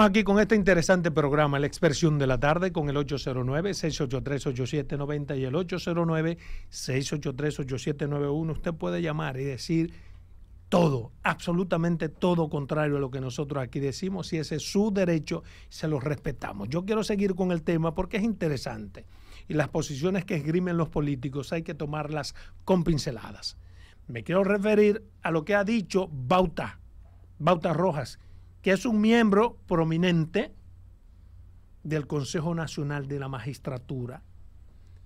aquí con este interesante programa, La Expresión de la Tarde, con el 809-683-8790 y el 809-683-8791. Usted puede llamar y decir todo, absolutamente todo contrario a lo que nosotros aquí decimos, si ese es su derecho, se lo respetamos. Yo quiero seguir con el tema porque es interesante y las posiciones que esgrimen los políticos hay que tomarlas con pinceladas. Me quiero referir a lo que ha dicho Bauta, Bauta Rojas, que es un miembro prominente del Consejo Nacional de la Magistratura,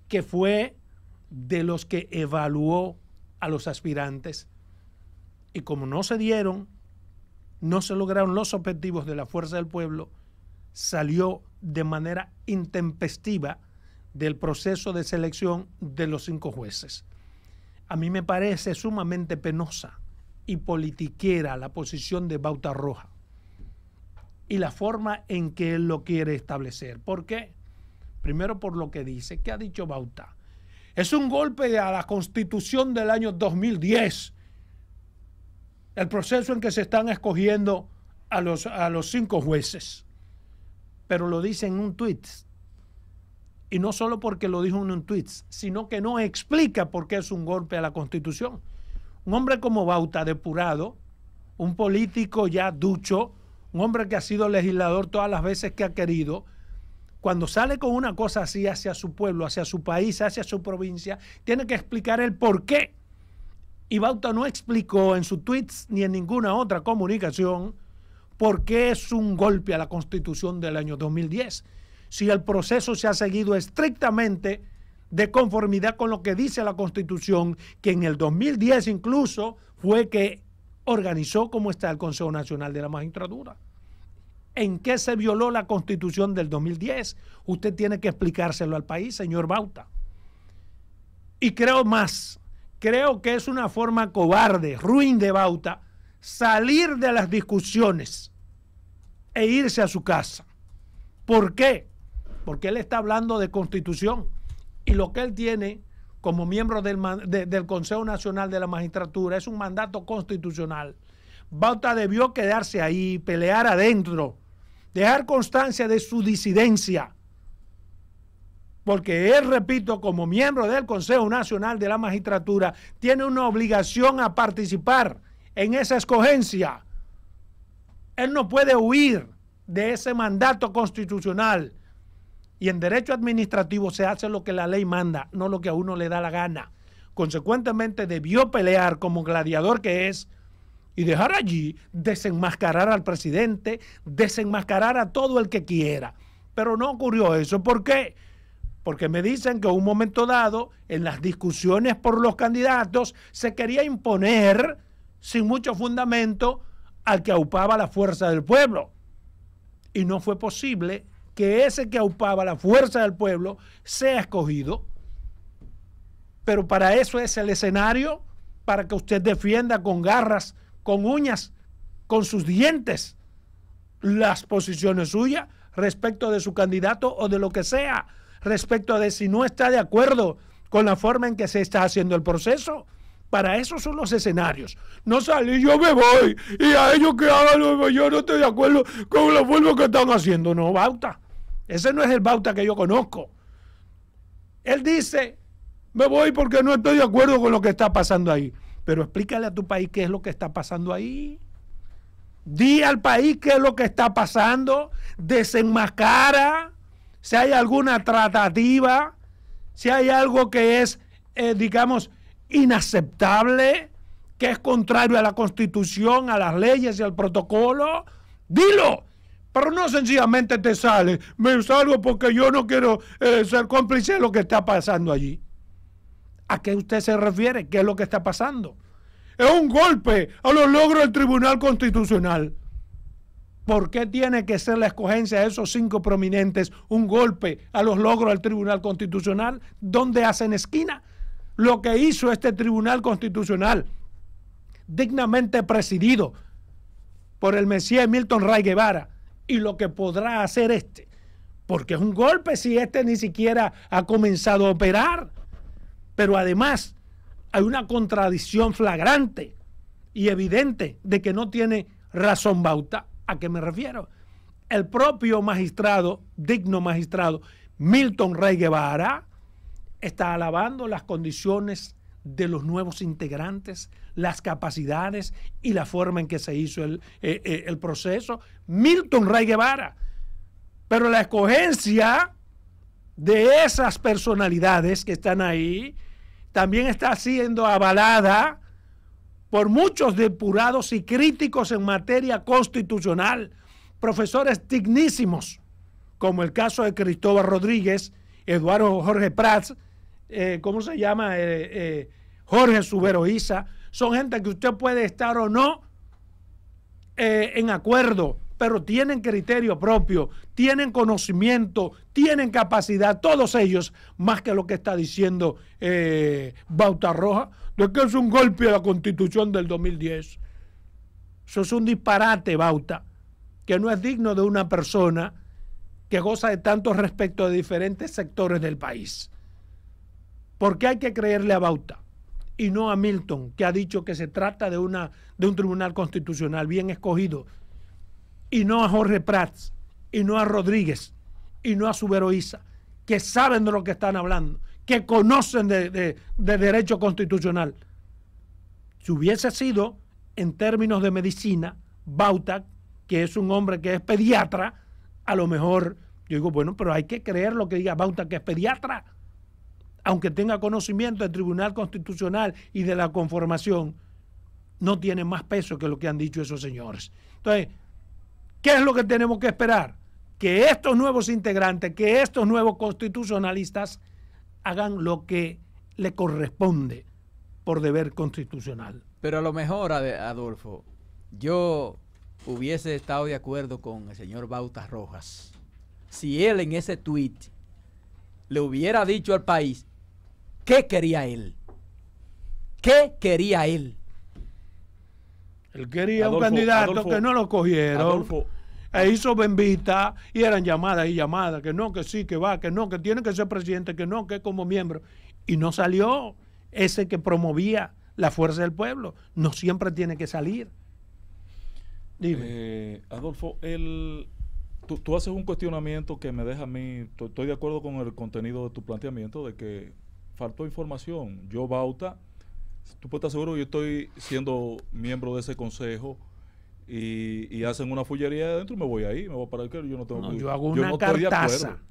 que fue de los que evaluó a los aspirantes. Y como no se dieron, no se lograron los objetivos de la Fuerza del Pueblo, salió de manera intempestiva del proceso de selección de los cinco jueces. A mí me parece sumamente penosa y politiquera la posición de Bauta Roja y la forma en que él lo quiere establecer. ¿Por qué? Primero por lo que dice. ¿Qué ha dicho Bauta? Es un golpe a la constitución del año 2010. El proceso en que se están escogiendo a los, a los cinco jueces. Pero lo dice en un tweet. Y no solo porque lo dijo en un tweet, sino que no explica por qué es un golpe a la constitución. Un hombre como Bauta, depurado, un político ya ducho, un hombre que ha sido legislador todas las veces que ha querido, cuando sale con una cosa así hacia su pueblo, hacia su país, hacia su provincia, tiene que explicar el por qué. Y Bauta no explicó en su tweets ni en ninguna otra comunicación por qué es un golpe a la constitución del año 2010. Si el proceso se ha seguido estrictamente de conformidad con lo que dice la Constitución, que en el 2010 incluso fue que organizó como está el Consejo Nacional de la Magistratura en qué se violó la constitución del 2010. Usted tiene que explicárselo al país, señor Bauta. Y creo más, creo que es una forma cobarde, ruin de Bauta, salir de las discusiones e irse a su casa. ¿Por qué? Porque él está hablando de constitución y lo que él tiene como miembro del, Consejo Nacional de la Magistratura es un mandato constitucional. Bauta debió quedarse ahí, pelear adentro dejar constancia de su disidencia. Porque él, repito, como miembro del Consejo Nacional de la Magistratura, tiene una obligación a participar en esa escogencia. Él no puede huir de ese mandato constitucional. Y en derecho administrativo se hace lo que la ley manda, no lo que a uno le da la gana. Consecuentemente debió pelear como gladiador que es y dejar allí desenmascarar al presidente, desenmascarar a todo el que quiera. Pero no ocurrió eso. ¿Por qué? Porque me dicen que en un momento dado, en las discusiones por los candidatos, se quería imponer, sin mucho fundamento, al que aupaba la fuerza del pueblo. Y no fue posible que ese que aupaba la fuerza del pueblo sea escogido. Pero para eso es el escenario, para que usted defienda con garras con uñas, con sus dientes, las posiciones suyas respecto de su candidato o de lo que sea, respecto de si no está de acuerdo con la forma en que se está haciendo el proceso. Para eso son los escenarios. No salí, yo me voy y a ellos que hagan lo que yo no estoy de acuerdo con la forma que están haciendo. No, Bauta. Ese no es el Bauta que yo conozco. Él dice, me voy porque no estoy de acuerdo con lo que está pasando ahí. Pero explícale a tu país qué es lo que está pasando ahí. Di al país qué es lo que está pasando. Desenmascara si hay alguna tratativa, si hay algo que es, eh, digamos, inaceptable, que es contrario a la constitución, a las leyes y al protocolo. Dilo. Pero no sencillamente te sale. Me salgo porque yo no quiero eh, ser cómplice de lo que está pasando allí. ¿A qué usted se refiere? ¿Qué es lo que está pasando? Es un golpe a los logros del Tribunal Constitucional. ¿Por qué tiene que ser la escogencia de esos cinco prominentes un golpe a los logros del Tribunal Constitucional? ¿Dónde hacen esquina? Lo que hizo este Tribunal Constitucional, dignamente presidido por el Mesías Milton Ray Guevara, y lo que podrá hacer este, porque es un golpe si este ni siquiera ha comenzado a operar. Pero además hay una contradicción flagrante y evidente de que no tiene razón Bauta. ¿A qué me refiero? El propio magistrado, digno magistrado, Milton Rey Guevara, está alabando las condiciones de los nuevos integrantes, las capacidades y la forma en que se hizo el, eh, eh, proceso. Milton Rey Guevara. Pero la escogencia de esas personalidades que están ahí también está siendo avalada por muchos depurados y críticos en materia constitucional, profesores dignísimos, como el caso de Cristóbal Rodríguez, Eduardo Jorge Prats, eh, ¿cómo se llama? Eh, eh, Jorge Suberoiza, son gente que usted puede estar o no en acuerdo, pero tienen criterio propio, tienen conocimiento, tienen capacidad, todos ellos, más que lo que está diciendo eh, Bauta Roja, de que es un golpe a la constitución del 2010. Eso es un disparate, Bauta, que no es digno de una persona que goza de tanto respecto de diferentes sectores del país. Porque hay que creerle a Bauta y no a Milton, que ha dicho que se trata de, una, de un tribunal constitucional bien escogido y no a Jorge Prats, y no a Rodríguez, y no a Suberoiza, que saben de lo que están hablando, que conocen de, derecho constitucional. Si hubiese sido, en términos de medicina, Bauta, que es un hombre que es pediatra, a lo mejor yo digo, bueno, pero hay que creer lo que diga Bauta, que es pediatra. Aunque tenga conocimiento del Tribunal Constitucional y de la conformación, no tiene más peso que lo que han dicho esos señores. Entonces, ¿Qué es lo que tenemos que esperar? Que estos nuevos integrantes, que estos nuevos constitucionalistas hagan lo que le corresponde por deber constitucional. Pero a lo mejor, Adolfo, yo hubiese estado de acuerdo con el señor Bautas Rojas si él en ese tuit le hubiera dicho al país qué quería él. ¿Qué quería él? Él quería un candidato que no lo cogieron. e hizo bendita y eran llamadas y llamadas, que no, que sí, que va, que no, que tiene que ser presidente, que no, que como miembro. Y no salió ese que promovía la fuerza del pueblo. No siempre tiene que salir. Dime. Eh, Adolfo, el, tú, tú, haces un cuestionamiento que me deja a mí, estoy de acuerdo con el contenido de tu planteamiento de que faltó información. Yo Bauta Tú puedes estar seguro que yo estoy siendo miembro de ese consejo y, hacen una fullería de adentro me voy ahí, me voy para el que yo no tengo que, Yo hago una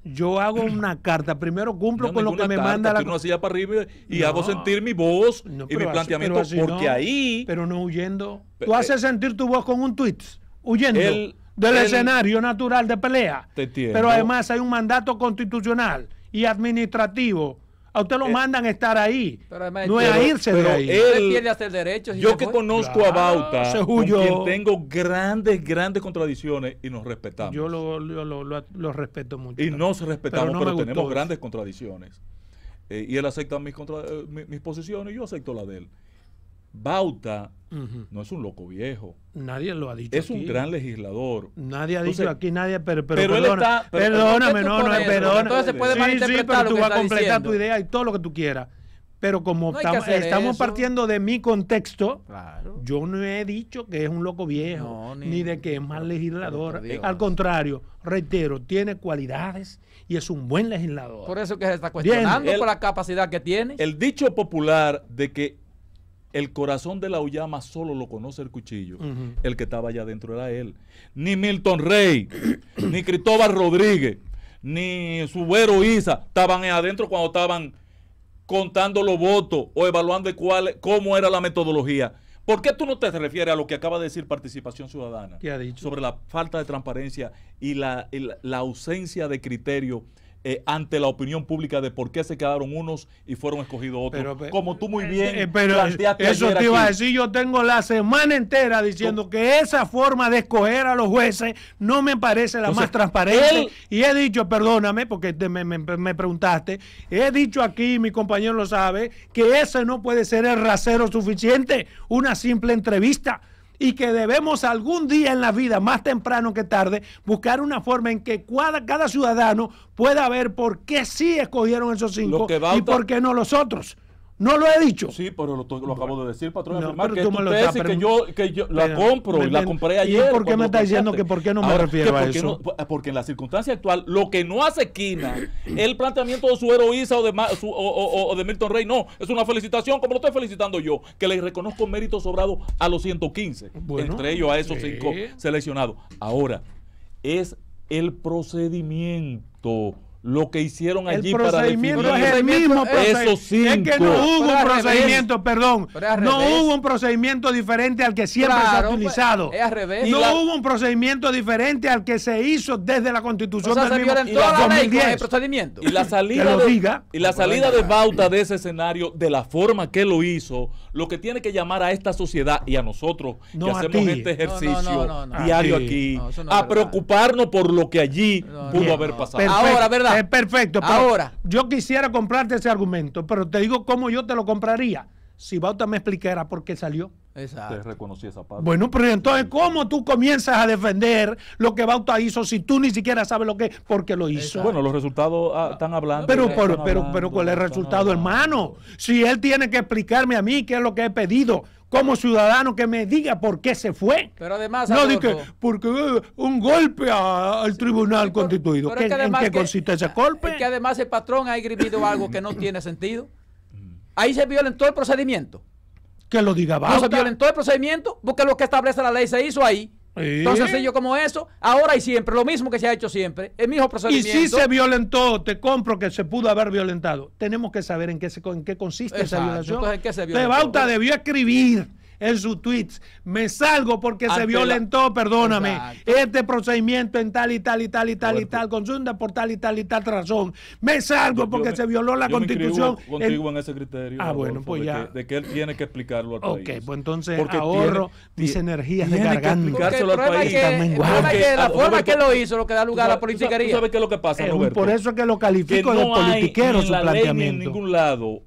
Yo hago una carta. Primero cumplo con lo que me manda la. para y hago sentir mi voz y mi planteamiento. porque ahí. Pero no huyendo. Tú eh, haces sentir tu voz con un tweet, huyendo. del escenario natural de pelea. pero además hay un mandato constitucional y administrativo a usted lo eh, mandan a estar ahí. no es a irse de ahí. Él, pierde hacer derechos. yo que conozco a Bauta, quien tengo grandes, grandes contradicciones y nos respetamos. Yo lo, respeto mucho. Y nos respetamos, pero, tenemos grandes contradicciones. Eh, y él acepta mis, eh, mis posiciones y yo acepto la de él. Bauta no es un loco viejo. Nadie lo ha dicho. Es un gran legislador. Nadie ha dicho aquí, nadie, pero, perdóname, no, no, perdóname. Entonces puede sí, pero tú vas a completar tu idea y todo lo que tú quieras. Pero como estamos, partiendo de mi contexto, yo no he dicho que es un loco viejo, ni, de que es mal legislador. Al contrario, reitero, tiene cualidades y es un buen legislador. Por eso que se está cuestionando por la capacidad que tiene. El dicho popular de que el corazón de la Ullama solo lo conoce el cuchillo. El que estaba allá adentro era él. Ni Milton Rey, ni Cristóbal Rodríguez, ni Subero Isa estaban adentro cuando estaban contando los votos o evaluando cuál, cómo era la metodología. ¿Por qué tú no te refieres a lo que acaba de decir Participación Ciudadana? ha dicho? Sobre la falta de transparencia y la ausencia de criterio eh, ante la opinión pública de por qué se quedaron unos y fueron escogidos otros. Como tú muy eh, bien eh, pero Eso te iba a decir, yo tengo la semana entera diciendo que esa forma de escoger a los jueces no me parece la más transparente. y he dicho, perdóname, porque me, me, preguntaste, he dicho aquí, mi compañero lo sabe, que ese no puede ser el rasero suficiente, una simple entrevista y que debemos algún día en la vida, más temprano que tarde, buscar una forma en que cada, ciudadano pueda ver por qué sí escogieron esos cinco y por qué no los otros. No lo he dicho. Sí, pero lo, acabo de decir, patrón. que tú me lo que yo, la compro y la compré ayer. ¿Y por qué me está diciendo que por qué no me refiero a eso? Eh, porque en la circunstancia actual, lo que no hace esquina, el planteamiento de su heroísa o de, Milton Rey, no. Es una felicitación, como lo estoy felicitando yo, que le reconozco mérito sobrados a los 115, entre ellos a esos cinco seleccionados. Ahora, es el procedimiento lo que hicieron allí el procedimiento es el mismo procedimiento. Es que no hubo un procedimiento, perdón. No hubo un procedimiento diferente al que siempre se ha utilizado. Pues, no hubo un procedimiento diferente al que se hizo desde la Constitución del mismo. Y 2010. Y la salida, De, Bauta de ese escenario, de la forma que lo hizo, lo que tiene que llamar a esta sociedad y a nosotros que hacemos este ejercicio diario aquí, a preocuparnos por lo que allí pudo haber pasado. Ahora, ¿verdad? Es perfecto. Ahora. Yo quisiera comprarte ese argumento, pero te digo cómo yo te lo compraría si Bauta me explicara por qué salió. Te reconocí esa parte. Bueno, pero entonces, ¿cómo tú comienzas a defender lo que Bauta hizo si tú ni siquiera sabes lo que porque lo hizo? Bueno, los resultados ah, están hablando. Pero, pero, pero, ¿cuál es el resultado, hermano? Si él tiene que explicarme a mí qué es lo que he pedido como ciudadano que me diga por qué se fue. Pero además, no dije porque eh, un golpe al tribunal constituido. ¿En qué que, consiste ese golpe? Porque que además el patrón ha escribido algo que no tiene sentido. Mm. Ahí se viola todo el procedimiento. Que lo diga Bauta. No se violentó el procedimiento porque lo que establece la ley se hizo ahí. Entonces sencillo como eso, ahora y siempre, lo mismo que se ha hecho siempre, el mismo procedimiento. Y si se violentó, te compro que se pudo haber violentado. Tenemos que saber en qué, se, en qué consiste esa violación. Entonces, Bauta debió escribir en su tweets, me salgo porque se violentó, perdóname, este procedimiento en tal y tal y tal y tal y tal, pues- consulta por tal y tal y tal razón, me salgo porque se violó la constitución. contigo en ese criterio. Ah, bueno, pues de ya. Que, de que, él tiene que explicarlo al país. Ok, pues entonces porque ahorro energías de cargando. Que el la forma que lo hizo lo que da lugar a la politiquería. ¿Sabes qué es lo que pasa, Roberto? Por eso es que lo califico de politiquero su planteamiento. en ningún lado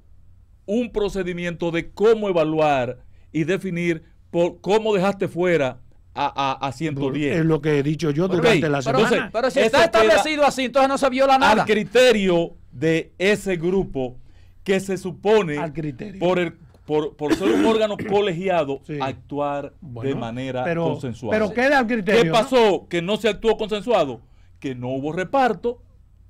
un procedimiento de cómo evaluar y definir por cómo dejaste fuera a, a, 110. Es lo que he dicho yo durante la semana. Pero, si está establecido así, entonces no se viola nada. Al criterio de ese grupo que se supone por el por, ser un órgano colegiado, actuar de manera consensuada. Pero queda criterio. ¿Qué pasó? Que no se actuó consensuado, que no hubo reparto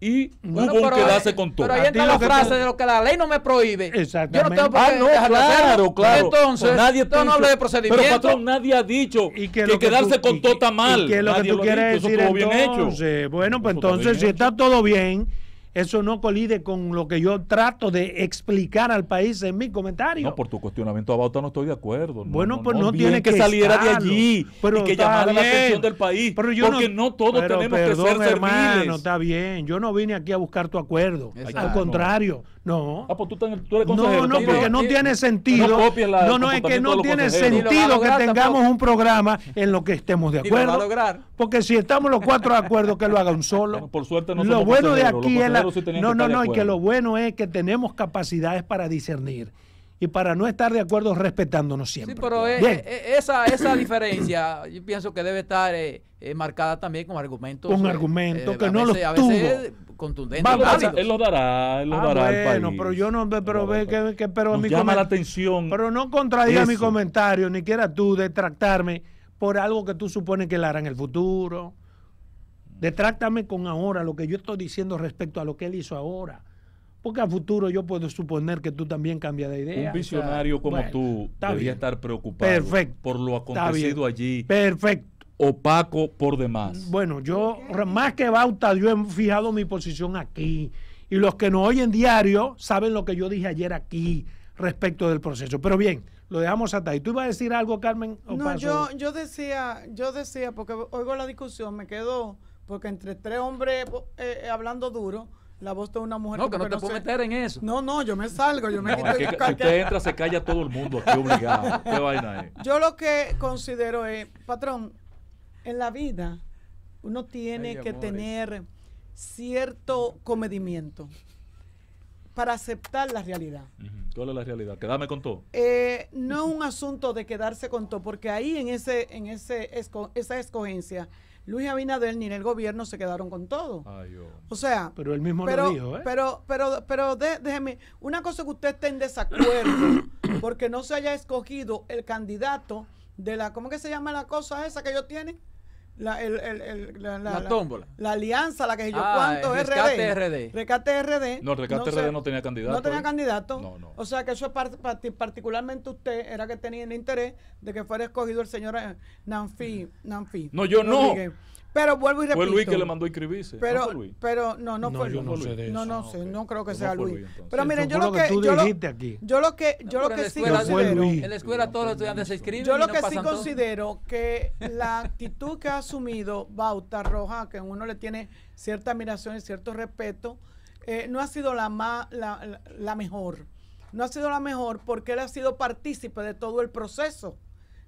y bueno, que quedarse con todo. Pero ahí está la frase de lo que la ley no me prohíbe. Exactamente. Yo no tengo por qué ah, no, claro, claro. Entonces, pues nadie tú no habla de procedimiento. Pero patrón, nadie ha dicho y que, quedarse con todo está mal. Y que lo que tota tú lo quieres decir pues bien entonces, hecho. Bueno, pues entonces, si está todo bien eso no colide con lo que yo trato de explicar al país en mi comentario. No, por tu cuestionamiento a Bauta no estoy de acuerdo. bueno, pues no, tiene que, salir de allí pero y que llamara la atención del país. porque no, todos tenemos que ser serviles. No está bien. Yo no vine aquí a buscar tu acuerdo. Al contrario, Ah, pues no. No, no, porque no tiene sentido. No, no, es que no tiene sentido que pues. tengamos un programa en lo que estemos de acuerdo. Porque si estamos los cuatro de acuerdo, que lo haga un solo. Por suerte no Lo bueno de aquí es no, no, no, y que lo bueno es que tenemos capacidades para discernir y para no estar de acuerdo respetándonos siempre. Sí, pero eh, eh, eh, esa, esa diferencia yo pienso que debe estar marcada también con argumentos. Con argumentos que no los tuvo contundente. él lo dará, él lo ah, dará al país. pero yo no, pero ve que, pero mi llama la atención. Pero no contradiga mi comentario, ni quiera tú detractarme por algo que tú supones que él hará en el futuro. Detráctame con ahora lo que yo estoy diciendo respecto a lo que él hizo ahora. Porque a futuro yo puedo suponer que tú también cambias de idea. Un visionario como tú debería estar preocupado por lo acontecido allí. Perfecto opaco por demás. Bueno, yo más que Bauta, yo he fijado mi posición aquí. Y los que nos oyen diario saben lo que yo dije ayer aquí respecto del proceso. Pero bien, lo dejamos hasta ahí. ¿Tú ibas a decir algo, Carmen? no, Yo, yo decía, yo decía, porque oigo la discusión, me quedo, porque entre tres hombres eh, eh, hablando duro, la voz de una mujer. No, que no te puedo meter en eso. No, no, yo me salgo, yo me quito. si usted entra, se calla todo el mundo obligado. ¿Qué vaina Yo lo que considero es, patrón, en la vida uno tiene que tener cierto comedimiento para aceptar la realidad. ¿Cuál es la realidad? Quedarme con todo. Eh, no es un asunto de quedarse con todo, porque ahí en ese en ese esa escogencia, Luis Abinader ni en el gobierno se quedaron con todo. Ay, O sea, pero él mismo lo dijo, ¿eh? Pero pero pero déjeme, una cosa que usted esté en desacuerdo porque no se haya escogido el candidato de la, ¿cómo que se llama la cosa esa que ellos tienen? La, el, la, la, La, alianza, la que yo ah, cuánto Rescate RD. RD. RD. No, Rescate RD no tenía candidato. No tenía candidato. No, no. O sea que eso es particularmente usted era que tenía el interés de que fuera escogido el señor eh, Nanfi. no, yo no. Pero vuelvo y repito. Fue Luis que le mandó a inscribirse. Pero, ¿No pero no, no, fue Luis. No, no, no, ah, sé, no creo que sea Luis. pero miren, yo lo que, yo, lo, que yo lo que sí considero en escuela todos los estudiantes se inscriben. Yo lo que sí considero que la actitud que ha asumido Bauta Roja, que uno le tiene cierta admiración y cierto respeto, eh, no ha sido la la, la, la mejor. No ha sido la mejor porque él ha sido partícipe de todo el proceso.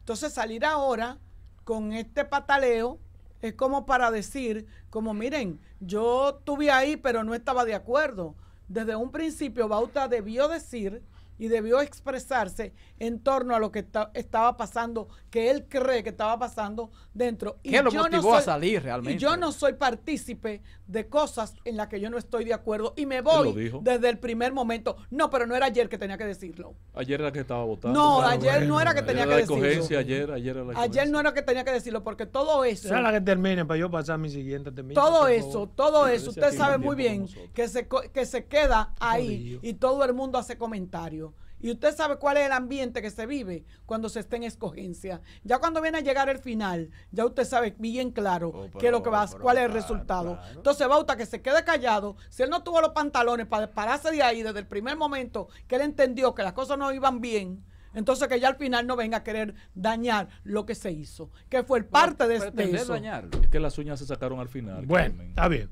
Entonces salir ahora con este pataleo es como para decir, como miren, yo estuve ahí pero no estaba de acuerdo. Desde un principio Bauta debió decir y debió expresarse en torno a lo que estaba pasando, que él cree que estaba pasando dentro. y yo no soy, yo no soy partícipe de cosas en las que yo no estoy de acuerdo y me voy desde el primer momento. No, pero no era ayer que tenía que decirlo. Ayer era que estaba votando. No, ayer no era que tenía que decirlo. Ayer, ayer, era la no era que tenía que decirlo porque todo eso... la que termine para yo pasar mi siguiente Todo eso, todo eso, usted sabe muy bien que se, que se queda ahí y todo el mundo hace comentarios. Y usted sabe cuál es el ambiente que se vive cuando se está en escogencia. Ya cuando viene a llegar el final, ya usted sabe bien claro oh, qué es lo que va, cuál es el resultado. Entonces, Bauta que se quede callado, si él no tuvo los pantalones para pararse de ahí desde el primer momento que él entendió que las cosas no iban bien, entonces que ya al final no venga a querer dañar lo que se hizo, que fue parte de, de eso. es que las uñas se sacaron al final. Bueno, está bien.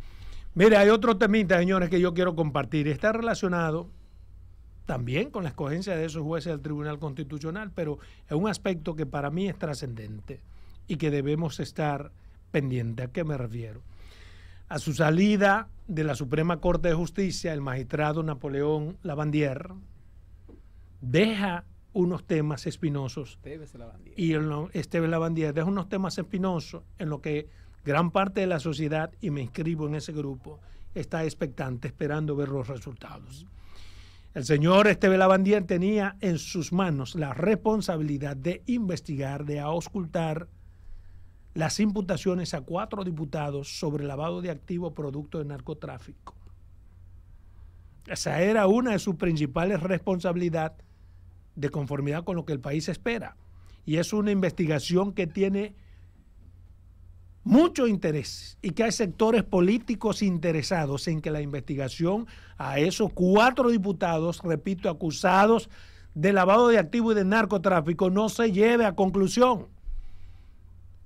Mire, hay otro temita, señores, que yo quiero compartir. Está relacionado también con la escogencia de esos jueces del Tribunal Constitucional, pero es un aspecto que para mí es trascendente y que debemos estar pendientes. ¿A qué me refiero? A su salida de la Suprema Corte de Justicia, el magistrado Napoleón Lavandier deja unos temas espinosos. Lavandier. Y Esteban Lavandier deja unos temas espinosos en lo que gran parte de la sociedad, y me inscribo en ese grupo, está expectante, esperando ver los resultados. El señor Esteve Lavandier tenía en sus manos la responsabilidad de investigar, de auscultar las imputaciones a cuatro diputados sobre lavado de activos producto de narcotráfico. Esa era una de sus principales responsabilidades de conformidad con lo que el país espera. Y es una investigación que tiene mucho interés y que hay sectores políticos interesados en que la investigación a esos cuatro diputados, repito, acusados de lavado de activos y de narcotráfico no se lleve a conclusión.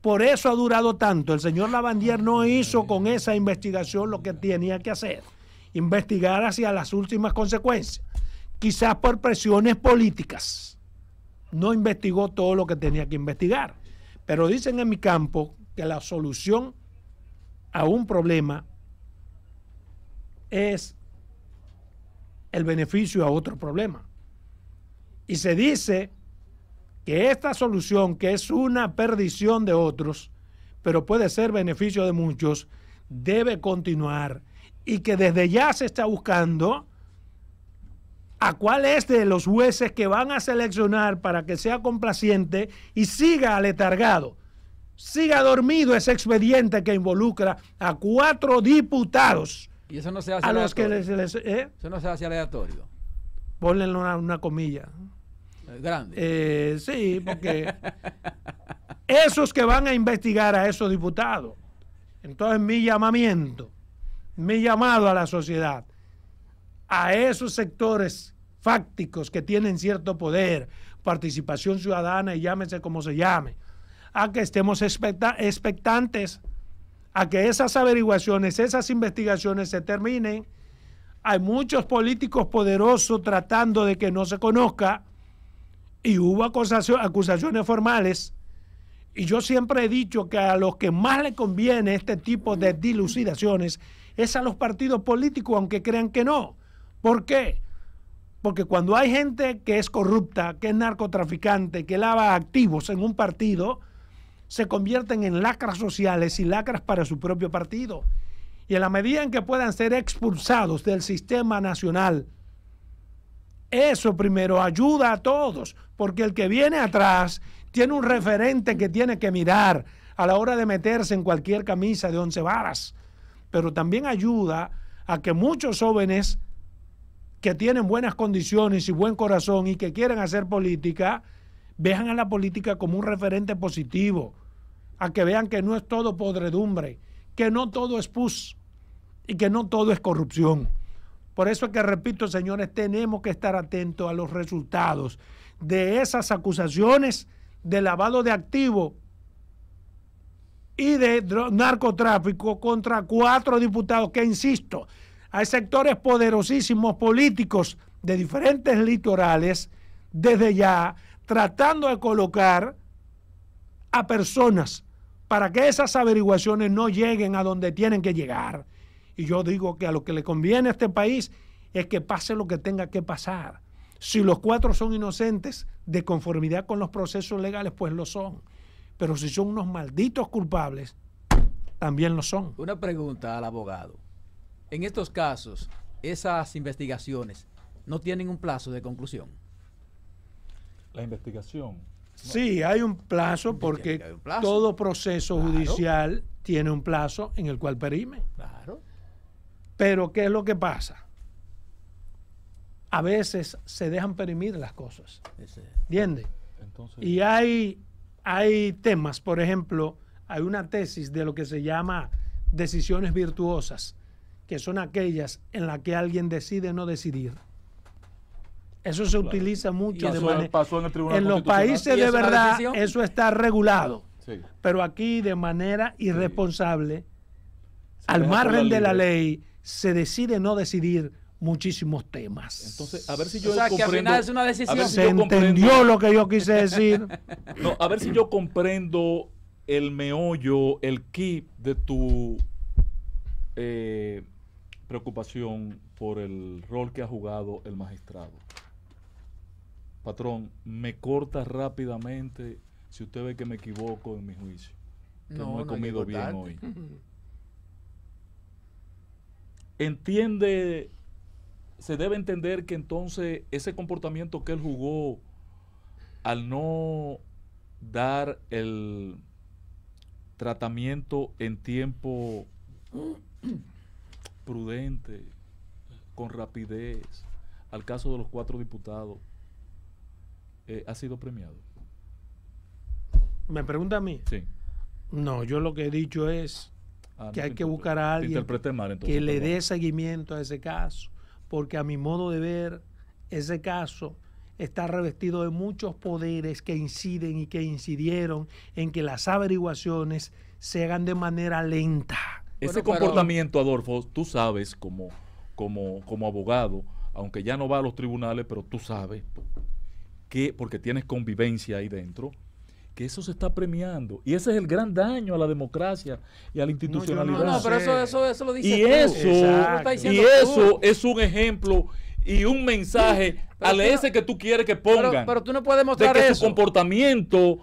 Por eso ha durado tanto. El señor Lavandier no hizo con esa investigación lo que tenía que hacer, investigar hacia las últimas consecuencias, quizás por presiones políticas. No investigó todo lo que tenía que investigar. Pero dicen en mi campo que la solución a un problema es el beneficio a otro problema. Y se dice que esta solución, que es una perdición de otros, pero puede ser beneficio de muchos, debe continuar y que desde ya se está buscando a cuál es de los jueces que van a seleccionar para que sea complaciente y siga aletargado siga dormido ese expediente que involucra a cuatro diputados. Y eso no se hace a los que ¿eh? Eso no se hace aleatorio. Ponle una, una comilla. Grande. Eh, sí, porque esos que van a investigar a esos diputados. Entonces mi llamamiento, mi llamado a la sociedad, a esos sectores fácticos que tienen cierto poder, participación ciudadana y llámese como se llame, a que estemos expectantes a que esas averiguaciones, esas investigaciones se terminen. Hay muchos políticos poderosos tratando de que no se conozca y hubo acusaciones formales. Y yo siempre he dicho que a los que más le conviene este tipo de dilucidaciones es a los partidos políticos, aunque crean que no. ¿Por qué? Porque cuando hay gente que es corrupta, que es narcotraficante, que lava activos en un partido, se convierten en lacras sociales y lacras para su propio partido. Y en la medida en que puedan ser expulsados del sistema nacional, eso primero ayuda a todos, porque el que viene atrás tiene un referente que tiene que mirar a la hora de meterse en cualquier camisa de once varas, pero también ayuda a que muchos jóvenes que tienen buenas condiciones y buen corazón y que quieren hacer política, vean a la política como un referente positivo, a que vean que no es todo podredumbre, que no todo es pus y que no todo es corrupción. Por eso es que, repito, señores, tenemos que estar atentos a los resultados de esas acusaciones de lavado de activo y de narcotráfico contra cuatro diputados que, insisto, hay sectores poderosísimos políticos de diferentes litorales desde ya tratando de colocar a personas para que esas averiguaciones no lleguen a donde tienen que llegar. Y yo digo que a lo que le conviene a este país es que pase lo que tenga que pasar. Si los cuatro son inocentes, de conformidad con los procesos legales, pues lo son. Pero si son unos malditos culpables, también lo son. Una pregunta al abogado. En estos casos, esas investigaciones no tienen un plazo de conclusión. La investigación Sí, hay un plazo porque todo proceso judicial tiene un plazo en el cual perime. Claro. Pero ¿qué es lo que pasa? A veces se dejan perimir las cosas. ¿Entiendes? y hay, hay temas, por ejemplo, hay una tesis de lo que se llama decisiones virtuosas, que son aquellas en las que alguien decide no decidir. Eso se utiliza mucho de Pasó en, el tribunal. en los países de verdad eso está regulado. Pero aquí de manera irresponsable, al margen de la ley, se decide no decidir muchísimos temas. Entonces, a ver si yo o que al final es una decisión. se entendió lo que yo quise decir. a ver si yo comprendo el meollo, el kit de tu eh, preocupación por el rol que ha jugado el magistrado patrón, me corta rápidamente si usted ve que me equivoco en mi juicio. Que no, he comido bien hoy. Entiende, se debe entender que entonces ese comportamiento que él jugó al no dar el tratamiento en tiempo prudente, con rapidez, al caso de los cuatro diputados, eh, ha sido premiado? ¿Me pregunta a mí? Sí. No, yo lo que he dicho es ah, que hay que buscar a alguien que le dé seguimiento a ese caso, porque a mi modo de ver, ese caso está revestido de muchos poderes que inciden y que incidieron en que las averiguaciones se hagan de manera lenta. Ese comportamiento, Adolfo, tú sabes como, como, como abogado, aunque ya no va a los tribunales, pero tú sabes, que, porque tienes convivencia ahí dentro, que eso se está premiando. Y ese es el gran daño a la democracia y a la institucionalidad. No, no, pero eso, lo dice y Eso, y eso es un ejemplo y un mensaje al ese que tú quieres que ponga Pero, tú no puedes mostrar de que comportamiento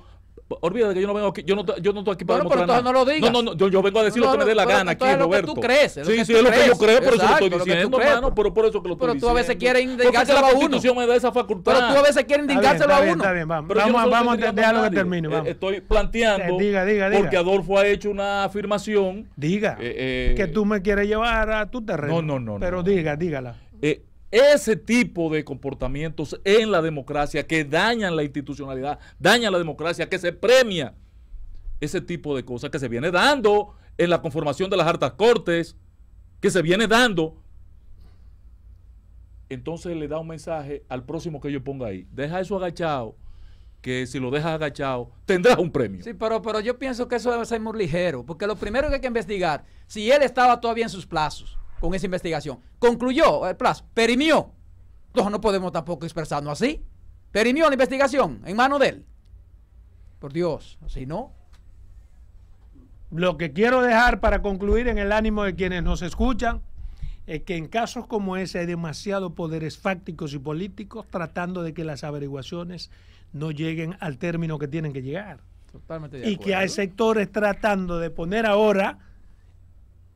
Olvídate que yo no vengo aquí, yo no, yo no estoy aquí para bueno, pero nada. no lo digas. No, no, yo, vengo a decir lo que me dé la gana aquí, es lo Roberto. Que tú crees, sí, sí, es lo que yo creo, por eso lo estoy diciendo, hermano, pero por eso que lo estoy diciendo. Pero tú a veces quieres indicárselo a uno. La Constitución me da esa facultad. Pero tú a veces quieres indicárselo a uno. Está bien, vamos, vamos, vamos a dejarlo que termine, eh, vamos. Estoy planteando, eh, diga, diga, diga. porque Adolfo ha hecho una afirmación. Diga, eh, que tú me quieres llevar a tu terreno. No, no, no. Pero diga, dígala. Eh, ese tipo de comportamientos en la democracia que dañan la institucionalidad, dañan la democracia, que se premia ese tipo de cosas que se viene dando en la conformación de las hartas cortes, que se viene dando. Entonces le da un mensaje al próximo que yo ponga ahí. Deja eso agachado, que si lo dejas agachado, tendrás un premio. Sí, pero, pero yo pienso que eso debe ser muy ligero, porque lo primero que hay que investigar, si él estaba todavía en sus plazos con esa investigación. Concluyó el eh, perimió. Entonces no podemos tampoco expresarnos así. Perimió la investigación en mano de él. Por Dios, si no. Lo que quiero dejar para concluir en el ánimo de quienes nos escuchan es que en casos como ese hay demasiados poderes fácticos y políticos tratando de que las averiguaciones no lleguen al término que tienen que llegar. Totalmente y que hay sectores tratando de poner ahora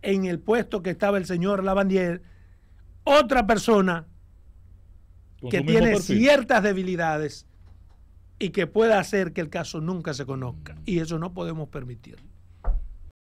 en el puesto que estaba el señor Lavandier otra persona que tiene ciertas debilidades y que pueda hacer que el caso nunca se conozca. Y eso no podemos permitirlo.